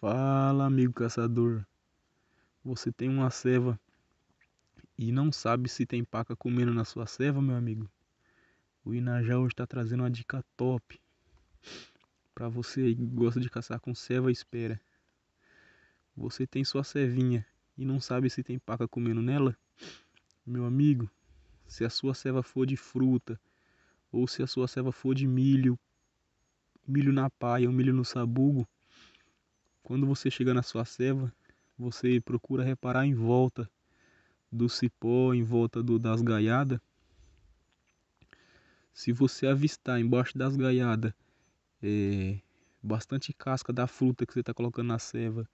Fala, amigo caçador. Você tem uma ceva e não sabe se tem paca comendo na sua ceva, meu amigo? O Inajá hoje está trazendo uma dica top para você que gosta de caçar com ceva. Espera, você tem sua cevinha e não sabe se tem paca comendo nela? Meu amigo, se a sua ceva for de fruta ou se a sua ceva for de milho, milho na paia ou milho no sabugo quando você chega na sua ceva, você procura reparar em volta do cipó, em volta do, das gaiadas. Se você avistar embaixo das gaiadas é, bastante casca da fruta que você está colocando na ceva,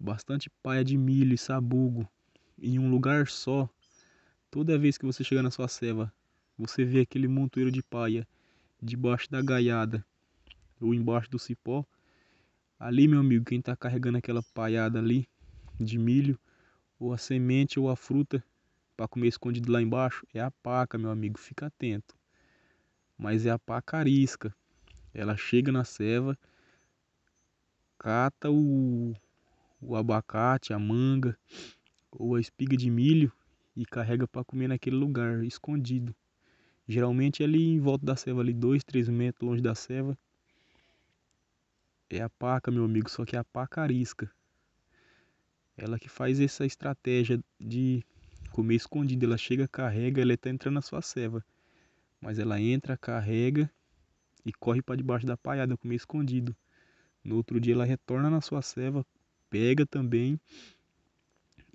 bastante paia de milho e sabugo em um lugar só, toda vez que você chegar na sua ceva, você vê aquele montoeiro de paia debaixo da gaiada ou embaixo do cipó, Ali, meu amigo, quem está carregando aquela paiada ali de milho, ou a semente ou a fruta para comer escondido lá embaixo, é a paca, meu amigo, fica atento. Mas é a paca arisca. Ela chega na ceva, cata o, o abacate, a manga ou a espiga de milho e carrega para comer naquele lugar, escondido. Geralmente é ali em volta da ceva, ali 2, 3 metros longe da ceva, é a paca, meu amigo, só que é a paca arisca. Ela que faz essa estratégia de comer escondido, Ela chega, carrega, ela está entrando na sua ceva. Mas ela entra, carrega e corre para debaixo da palhada comer escondido. No outro dia ela retorna na sua ceva, pega também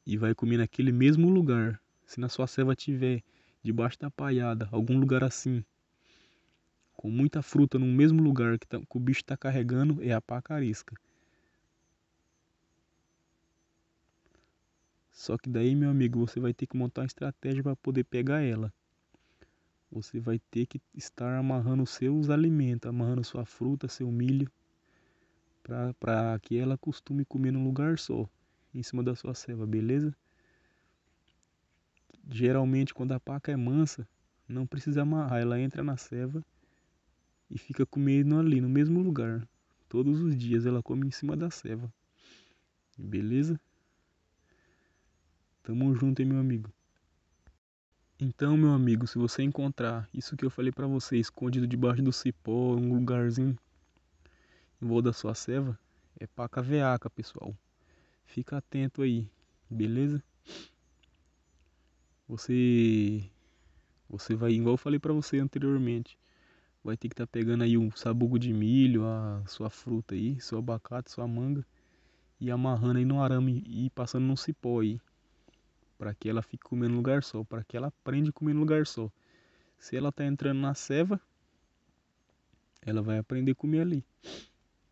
e vai comer naquele mesmo lugar. Se na sua ceva tiver debaixo da palhada, algum lugar assim, com muita fruta no mesmo lugar que, tá, que o bicho está carregando é a pacarisca. Só que daí, meu amigo, você vai ter que montar uma estratégia para poder pegar ela. Você vai ter que estar amarrando seus alimentos, amarrando sua fruta, seu milho, para que ela costume comer num lugar só, em cima da sua ceva, beleza? Geralmente, quando a paca é mansa, não precisa amarrar, ela entra na ceva e fica comendo ali no mesmo lugar. Todos os dias ela come em cima da ceva. Beleza? Tamo junto, hein, meu amigo. Então, meu amigo, se você encontrar isso que eu falei para você, escondido debaixo do cipó, um lugarzinho em volta da sua ceva, é paca veaca, pessoal. Fica atento aí, beleza? Você você vai igual eu falei para você anteriormente vai ter que estar tá pegando aí um sabugo de milho, a sua fruta aí, seu abacate, sua manga e amarrando aí no arame e passando num cipó aí, para que ela fique comendo no lugar só, para que ela aprenda a comer no lugar só. Se ela tá entrando na ceva, ela vai aprender a comer ali.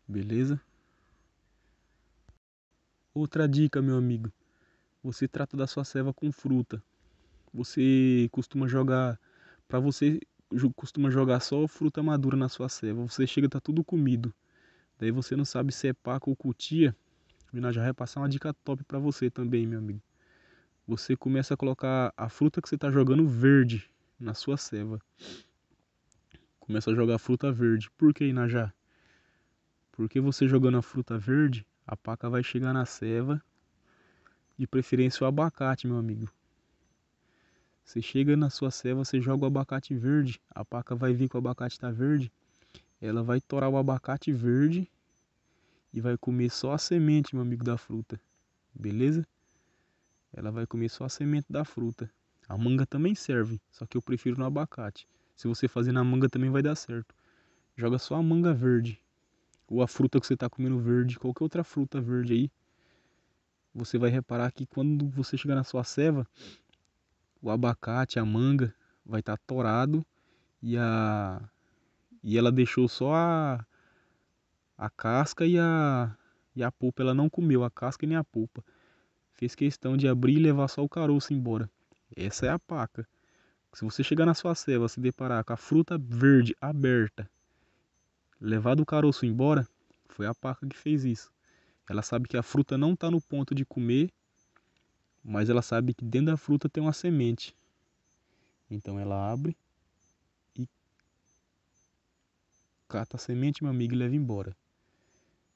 Beleza? Outra dica, meu amigo. Você trata da sua ceva com fruta. Você costuma jogar para você costuma jogar só fruta madura na sua ceva. Você chega tá tudo comido. Daí você não sabe se é paca ou cutia. E já vai passar uma dica top para você também, meu amigo. Você começa a colocar a fruta que você tá jogando verde na sua ceva. Começa a jogar fruta verde. Por que, Inajá? Porque você jogando a fruta verde, a paca vai chegar na ceva. De preferência o abacate, meu amigo. Você chega na sua ceva, você joga o abacate verde, a paca vai vir com o abacate tá verde, ela vai torar o abacate verde e vai comer só a semente, meu amigo, da fruta. Beleza? Ela vai comer só a semente da fruta. A manga também serve, só que eu prefiro no abacate. Se você fazer na manga também vai dar certo. Joga só a manga verde. Ou a fruta que você está comendo verde, qualquer outra fruta verde aí. Você vai reparar que quando você chegar na sua ceva, o abacate, a manga vai estar tá torado e a e ela deixou só a a casca e a e a polpa, ela não comeu a casca nem a polpa. Fez questão de abrir e levar só o caroço embora. Essa é a paca. Se você chegar na sua ceva, se deparar com a fruta verde aberta, levar do caroço embora, foi a paca que fez isso. Ela sabe que a fruta não está no ponto de comer mas ela sabe que dentro da fruta tem uma semente. Então ela abre e cata a semente, meu amigo, e leva embora.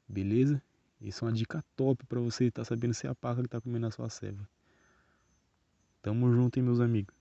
Beleza? Isso é uma dica top para você estar tá sabendo se é a paca que está comendo a sua ceva. Tamo junto, hein, meus amigos.